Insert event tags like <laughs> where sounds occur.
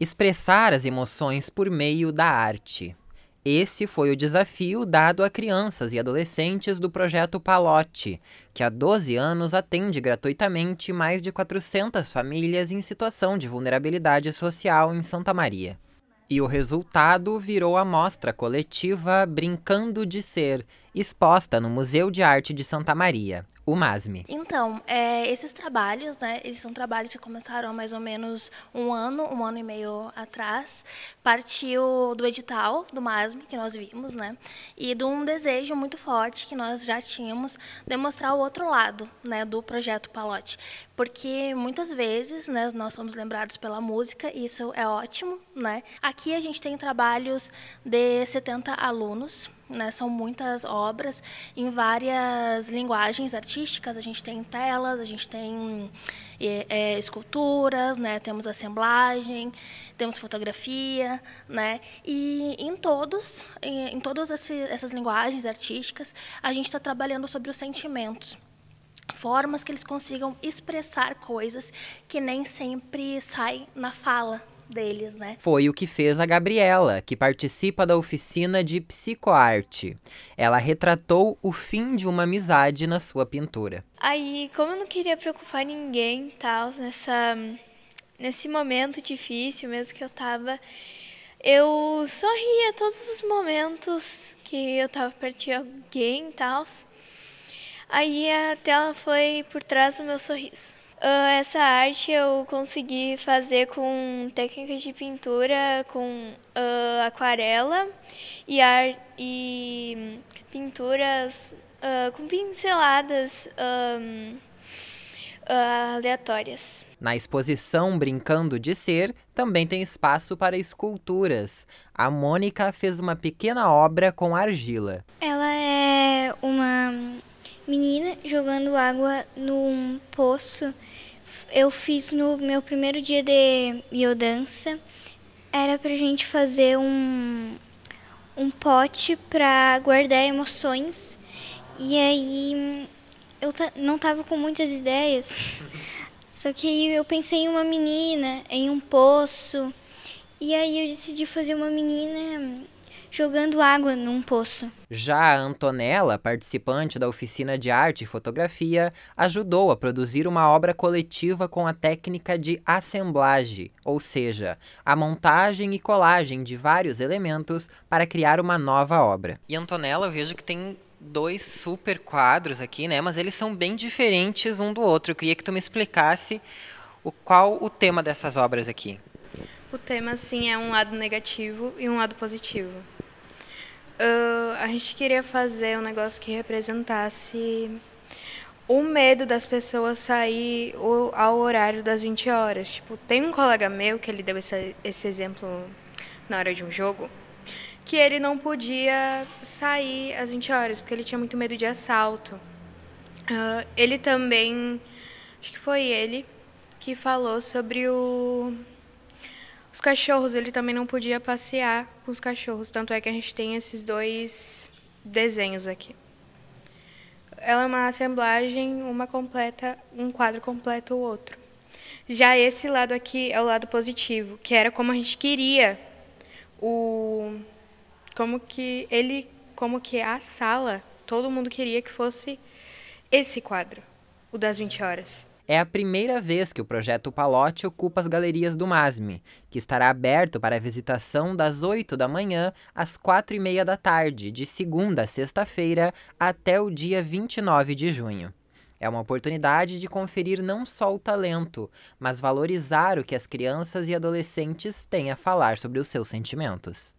Expressar as emoções por meio da arte. Esse foi o desafio dado a crianças e adolescentes do projeto Palote, que há 12 anos atende gratuitamente mais de 400 famílias em situação de vulnerabilidade social em Santa Maria. E o resultado virou a mostra coletiva Brincando de Ser, exposta no Museu de Arte de Santa Maria, o MASME. Então, é, esses trabalhos, né, eles são trabalhos que começaram há mais ou menos um ano, um ano e meio atrás, partiu do edital do MASME, que nós vimos, né, e de um desejo muito forte que nós já tínhamos de mostrar o outro lado, né, do projeto Palote, porque muitas vezes, né, nós somos lembrados pela música, e isso é ótimo, né, aqui a gente tem trabalhos de 70 alunos, né, são muitas obras em várias linguagens artísticas. A gente tem telas, a gente tem é, é, esculturas, né, temos assemblagem, temos fotografia, né, e em todos, em, em todas essas linguagens artísticas, a gente está trabalhando sobre os sentimentos formas que eles consigam expressar coisas que nem sempre saem na fala, deles, né? Foi o que fez a Gabriela, que participa da oficina de psicoarte. Ela retratou o fim de uma amizade na sua pintura. Aí, como eu não queria preocupar ninguém, tal, nessa nesse momento difícil mesmo que eu tava, eu sorria todos os momentos que eu tava perto de alguém, tal. Aí a tela foi por trás do meu sorriso. Ah, essa arte eu consegui fazer com técnicas de pintura, com uh, aquarela e, ar, e pinturas uh, com pinceladas um, uh, aleatórias. Na exposição Brincando de Ser, também tem espaço para esculturas. A Mônica fez uma pequena obra com argila. É, Menina jogando água num poço. Eu fiz no meu primeiro dia de biodança. Era pra gente fazer um, um pote pra guardar emoções. E aí eu não tava com muitas ideias. <laughs> Só que aí eu pensei em uma menina, em um poço. E aí eu decidi fazer uma menina jogando água num poço. Já a Antonella, participante da oficina de arte e fotografia, ajudou a produzir uma obra coletiva com a técnica de assemblage, ou seja, a montagem e colagem de vários elementos para criar uma nova obra. E Antonella, eu vejo que tem dois super quadros aqui, né? Mas eles são bem diferentes um do outro. Eu queria que tu me explicasse o qual o tema dessas obras aqui. O tema, sim, é um lado negativo e um lado positivo. Uh, a gente queria fazer um negócio que representasse o medo das pessoas sair ao horário das 20 horas. Tipo, tem um colega meu que ele deu esse, esse exemplo na hora de um jogo, que ele não podia sair às 20 horas, porque ele tinha muito medo de assalto. Uh, ele também, acho que foi ele, que falou sobre o os cachorros, ele também não podia passear com os cachorros, tanto é que a gente tem esses dois desenhos aqui. Ela é uma assemblagem, uma completa, um quadro completa o outro. Já esse lado aqui é o lado positivo, que era como a gente queria o como que ele, como que a sala, todo mundo queria que fosse esse quadro, o das 20 horas. É a primeira vez que o projeto Palote ocupa as galerias do MASME, que estará aberto para visitação das 8 da manhã às 4 e meia da tarde, de segunda a sexta-feira, até o dia 29 de junho. É uma oportunidade de conferir não só o talento, mas valorizar o que as crianças e adolescentes têm a falar sobre os seus sentimentos.